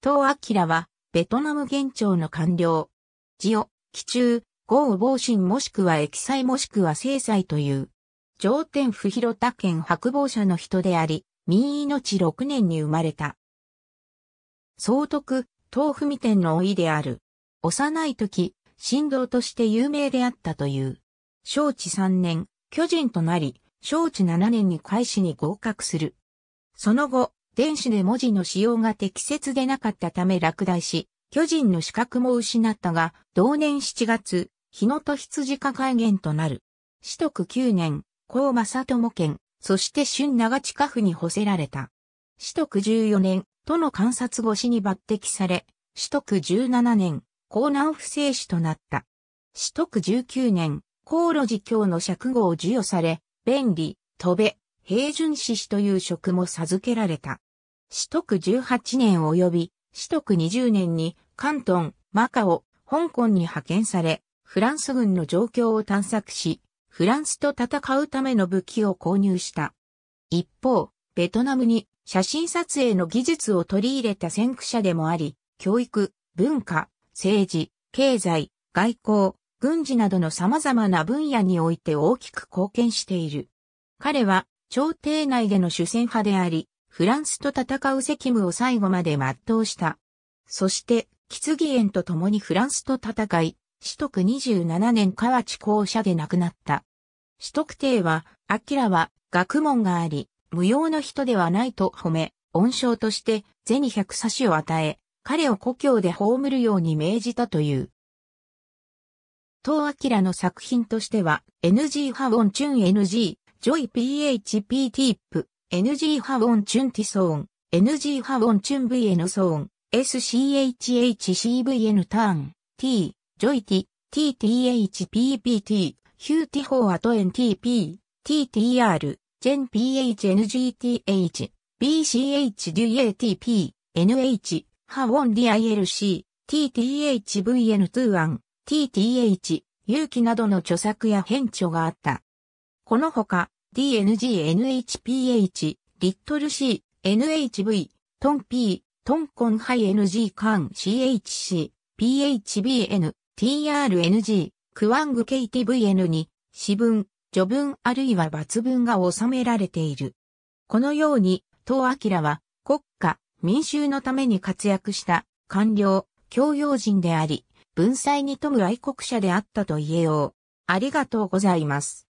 東明は、ベトナム現庁の官僚。ジオ、奇中、豪雨防震もしくは液災もしくは制裁という。上天府広田県白防者の人であり、民命6年に生まれた。総督、東文天の老いである。幼い時、神道として有名であったという。招致3年、巨人となり、招致7年に開始に合格する。その後、電子で文字の使用が適切でなかったため落第し、巨人の資格も失ったが、同年7月、日野と羊化改元となる。四徳9年、高正智県、そして春長地下府に干せられた。四徳14年、都の観察越しに抜擢され、四徳17年、江南府正士となった。四徳19年、高路寺教の釈号を授与され、便利、戸部、平準士という職も授けられた。四徳18年及び四徳20年に関東、マカオ、香港に派遣され、フランス軍の状況を探索し、フランスと戦うための武器を購入した。一方、ベトナムに写真撮影の技術を取り入れた先駆者でもあり、教育、文化、政治、経済、外交、軍事などの様々な分野において大きく貢献している。彼は朝廷内での主戦派であり、フランスと戦う責務を最後まで全うした。そして、キツンと共にフランスと戦い、四徳27年河内校舎で亡くなった。四徳帝は、アキラは学問があり、無用の人ではないと褒め、恩賞としてニ百差しを与え、彼を故郷で葬るように命じたという。東ラの作品としては、NG ハウォンチュン NG、ジョイ PHP ティップ、NG ハウォンチュンティソーン、NG ハウォンチュン VN ソーン、SCHHCVN ターン、T、ジョイティ、TTHPPT、ヒューティホーアト NTP、TTR、ジェン PHNGTH、BCHDATP、NH、ハウォン DILC、TTHVN21、TTH、有機などの著作や編著があった。このほか、DNGNHPH、リットル C、NHV、トン P、トンコンハイ NG カン CHC、PHBN、TRNG、クワング KTVN に、詩文、序文あるいは抜文が収められている。このように、東明は国家、民衆のために活躍した官僚、教養人であり、文才に富む愛国者であったと言えよう。ありがとうございます。